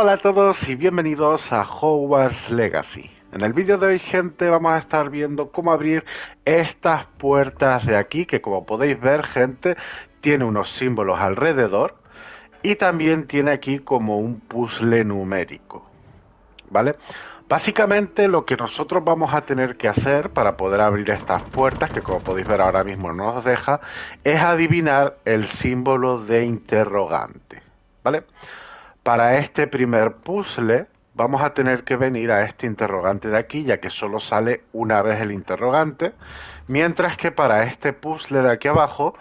Hola a todos y bienvenidos a Hogwarts Legacy. En el vídeo de hoy, gente, vamos a estar viendo cómo abrir estas puertas de aquí, que como podéis ver, gente, tiene unos símbolos alrededor y también tiene aquí como un puzzle numérico, ¿vale? Básicamente lo que nosotros vamos a tener que hacer para poder abrir estas puertas, que como podéis ver ahora mismo no nos deja, es adivinar el símbolo de interrogante, ¿vale? vale para este primer puzzle vamos a tener que venir a este interrogante de aquí, ya que solo sale una vez el interrogante, mientras que para este puzzle de aquí abajo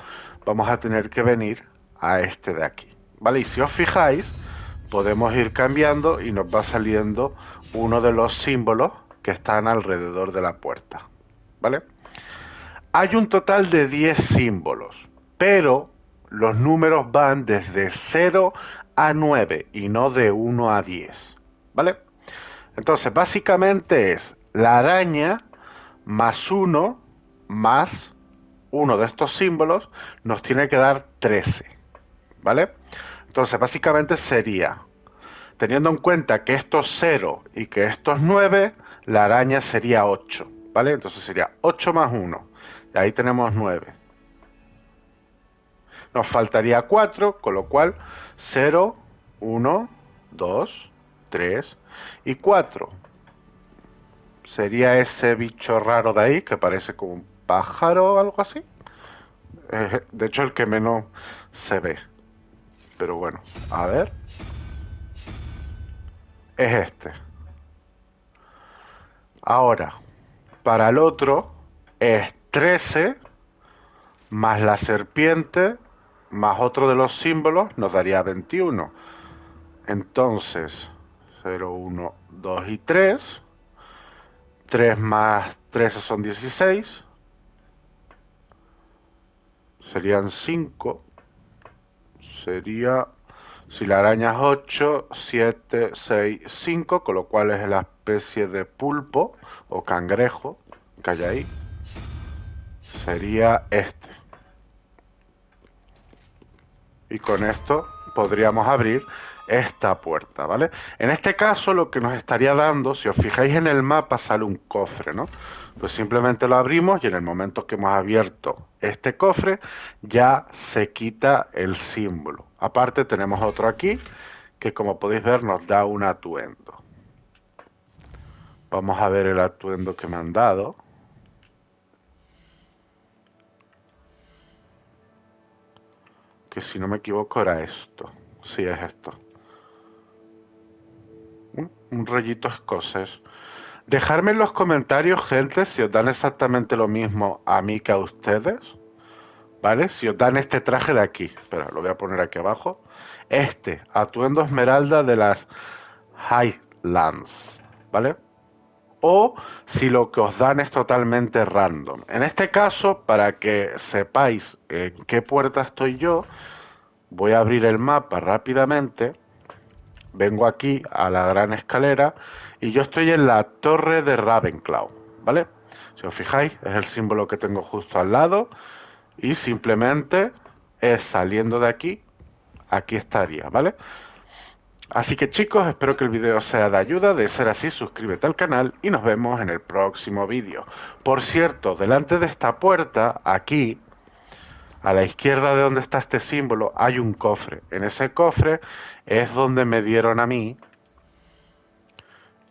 vamos a tener que venir a este de aquí. ¿Vale? Y si os fijáis, podemos ir cambiando y nos va saliendo uno de los símbolos que están alrededor de la puerta. ¿Vale? Hay un total de 10 símbolos, pero los números van desde 0 a 9 y no de 1 a 10. ¿Vale? Entonces, básicamente es la araña más 1 más uno de estos símbolos nos tiene que dar 13. ¿Vale? Entonces, básicamente sería, teniendo en cuenta que esto es 0 y que esto es 9, la araña sería 8. ¿Vale? Entonces sería 8 más 1. Y ahí tenemos 9. Nos faltaría 4, con lo cual 0, 1, 2, 3 y 4. Sería ese bicho raro de ahí que parece como un pájaro o algo así. Eh, de hecho, el que menos se ve. Pero bueno, a ver. Es este. Ahora, para el otro es 13 más la serpiente más otro de los símbolos nos daría 21. Entonces, 0, 1, 2 y 3. 3 más 13 son 16. Serían 5. Sería, si la araña es 8, 7, 6, 5, con lo cual es la especie de pulpo o cangrejo que hay ahí. Sería este. Y con esto podríamos abrir esta puerta, ¿vale? En este caso lo que nos estaría dando, si os fijáis en el mapa, sale un cofre, ¿no? Pues simplemente lo abrimos y en el momento que hemos abierto este cofre ya se quita el símbolo. Aparte tenemos otro aquí que como podéis ver nos da un atuendo. Vamos a ver el atuendo que me han dado. que si no me equivoco era esto. Sí, es esto. Un rollito escocés. dejarme en los comentarios, gente, si os dan exactamente lo mismo a mí que a ustedes. ¿Vale? Si os dan este traje de aquí. Espera, lo voy a poner aquí abajo. Este, atuendo esmeralda de las Highlands. ¿Vale? o si lo que os dan es totalmente random. En este caso, para que sepáis en qué puerta estoy yo, voy a abrir el mapa rápidamente. Vengo aquí a la gran escalera y yo estoy en la torre de Ravenclaw, ¿vale? Si os fijáis, es el símbolo que tengo justo al lado y simplemente es saliendo de aquí, aquí estaría, ¿vale? Así que chicos, espero que el video sea de ayuda, de ser así suscríbete al canal y nos vemos en el próximo vídeo. Por cierto, delante de esta puerta, aquí, a la izquierda de donde está este símbolo, hay un cofre. En ese cofre es donde me dieron a mí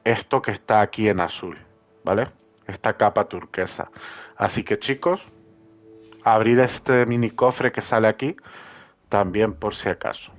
esto que está aquí en azul, ¿vale? Esta capa turquesa. Así que chicos, abrir este mini cofre que sale aquí, también por si acaso.